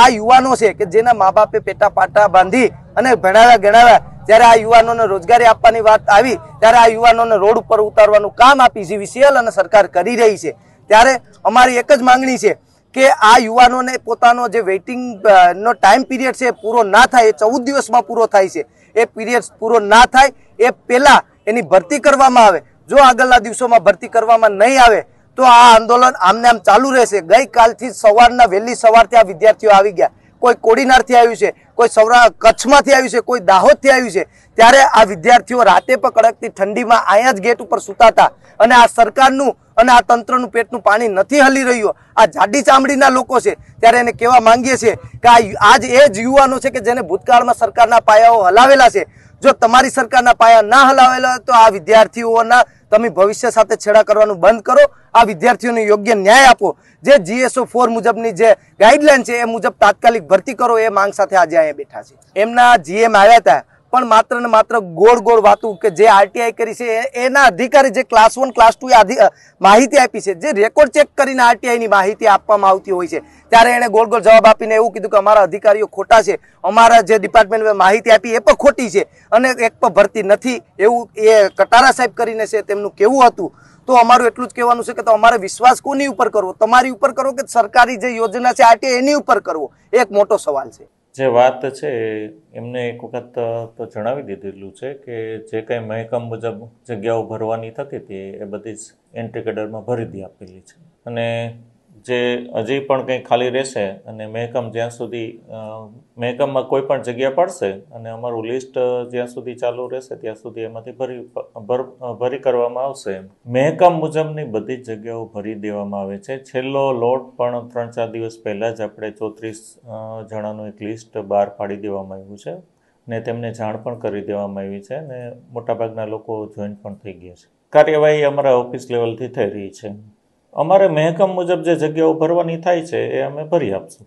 આ યુવાનો છે કે જેના મા બાપે પેટા પાટા બાંધી અને ભણાવ્યા ગણાવ્યા જ્યારે આ યુવાનોને રોજગારી આપવાની વાત આવી ત્યારે આ યુવાનોને રોડ ઉપર ઉતારવાનું કામ આપી જીવીસીએલ અને સરકાર કરી રહી છે ત્યારે અમારી એક જ માંગણી છે કે આ યુવાનોને પોતાનો જે વેઇટિંગનો ટાઈમ પીરિયડ છે પૂરો ના થાય એ ચૌદ દિવસમાં પૂરો થાય છે એ પિરિયડ પૂરો ના થાય એ પહેલાં એની ભરતી કરવામાં આવે જો આગળના દિવસોમાં ભરતી કરવામાં નહીં આવે તો આ આંદોલન આમને આમ ચાલુ રહેશે ગઈકાલથી સવારના વહેલી સવારથી આ વિદ્યાર્થીઓ આવી ગયા કોઈ કોડીનારથી આવ્યું છે કોઈ સૌરા કચ્છમાંથી આવ્યું છે કોઈ દાહોદથી આવ્યું છે ત્યારે આ વિદ્યાર્થીઓ રાતે પણ કડકતી ઠંડીમાં અહીંયા જ ગેટ ઉપર સૂતા હતા અને આ સરકારનું અને આ તંત્રનું પેટનું પાણી નથી હલી રહ્યું આ જાડી ચામડીના લોકો છે ત્યારે એને કહેવા માંગીએ છીએ કે આ આજ એ જ યુવાનો છે કે જેને ભૂતકાળમાં સરકારના પાયાઓ હલાવેલા છે જો તમારી સરકારના પાયા ના હલાવેલા હોય તો આ વિદ્યાર્થીઓના તમે ભવિષ્ય સાથે છેડા કરવાનું બંધ કરો આ વિદ્યાર્થીઓને યોગ્ય ન્યાય આપો જે જીએસઓ ફોર મુજબની જે ગાઈડલાઈન છે એ મુજબ તાત્કાલિક ભરતી કરો એ માંગ સાથે આજે અહીંયા બેઠા છે એમના જીએમ આવ્યા હતા પણ માત્ર ને માત્ર ગોળ ગોળ વાતું કે જે આરટીઆઈ કરી છે એના અધિકારી જે ક્લાસ વન ક્લાસ ટુ માહિતી આપી છે જે રેકોર્ડ ચેક કરીને આરટીઆઈની માહિતી આપવામાં આવતી હોય છે ત્યારે એણે ગોળ ગોળ જવાબ આપીને એવું કીધું કે અમારા અધિકારીઓ ખોટા છે અમારા જે ડિપાર્ટમેન્ટમાં માહિતી આપી એ પણ ખોટી છે અને એક પણ ભરતી નથી એવું એ કટારા સાહેબ કરીને છે તેમનું કેવું હતું તો અમારું એટલું જ કહેવાનું છે કે તો અમારે વિશ્વાસ કોની ઉપર કરવો તમારી ઉપર કરવો કે સરકારી જે યોજના છે આરટીઆઈ એની ઉપર કરવો એક મોટો સવાલ છે જે વાત છે એમને એક વખત તો જણાવી દીધેલું છે કે જે કંઈ મહેકમ મુજબ જગ્યાઓ ભરવાની થતી હતી એ બધી જ એન્ટ્રી કેડરમાં ભરી દી આપેલી છે અને જે હજી પણ કંઈ ખાલી રહેશે અને મહેકમ જ્યાં સુધી મહેકમમાં કોઈ પણ જગ્યા પડશે અને અમારું લિસ્ટ જ્યાં સુધી ચાલુ રહેશે ત્યાં સુધી એમાંથી ભરી ભર ભરી કરવામાં આવશે મહેકમ મુજબની બધી જ જગ્યાઓ ભરી દેવામાં આવે છે છેલ્લો લોટ પણ ત્રણ ચાર દિવસ પહેલાં જ આપણે ચોત્રીસ જણાનું એક લિસ્ટ બહાર પાડી દેવામાં આવ્યું છે ને તેમને જાણ પણ કરી દેવામાં આવી છે ને મોટાભાગના લોકો જોઈન પણ થઈ ગયા છે કાર્યવાહી અમારા ઓફિસ લેવલથી થઈ રહી છે અમારે મહેકમ મુજબ જે જગ્યાઓ ભરવાની થાય છે એ અમે ભરી આપશું